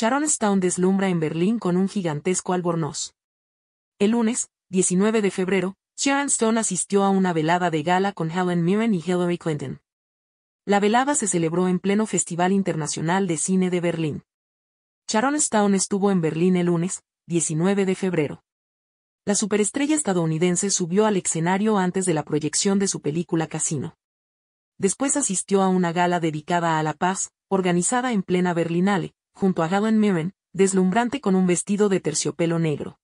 Sharon Stone deslumbra en Berlín con un gigantesco albornoz. El lunes, 19 de febrero, Sharon Stone asistió a una velada de gala con Helen Mirren y Hillary Clinton. La velada se celebró en pleno Festival Internacional de Cine de Berlín. Sharon Stone estuvo en Berlín el lunes, 19 de febrero. La superestrella estadounidense subió al escenario antes de la proyección de su película Casino. Después asistió a una gala dedicada a la paz, organizada en plena Berlinale, junto a Helen Mirren, deslumbrante con un vestido de terciopelo negro.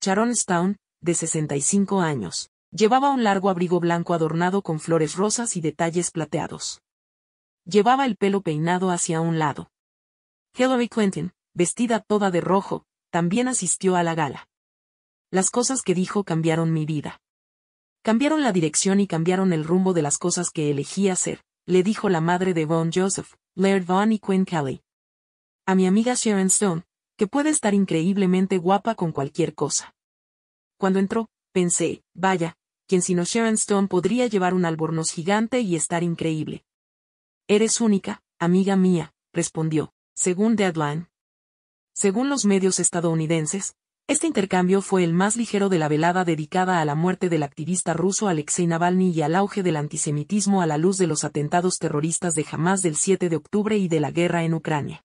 Sharon Stone, de 65 años, llevaba un largo abrigo blanco adornado con flores rosas y detalles plateados. Llevaba el pelo peinado hacia un lado. Hillary Clinton, vestida toda de rojo, también asistió a la gala. Las cosas que dijo cambiaron mi vida. Cambiaron la dirección y cambiaron el rumbo de las cosas que elegí hacer, le dijo la madre de Von Joseph, Laird Vaughn y Quinn Kelly a mi amiga Sharon Stone, que puede estar increíblemente guapa con cualquier cosa. Cuando entró, pensé, vaya, quien sino Sharon Stone podría llevar un albornoz gigante y estar increíble. Eres única, amiga mía, respondió, según Deadline. Según los medios estadounidenses, este intercambio fue el más ligero de la velada dedicada a la muerte del activista ruso Alexei Navalny y al auge del antisemitismo a la luz de los atentados terroristas de Hamas del 7 de octubre y de la guerra en Ucrania.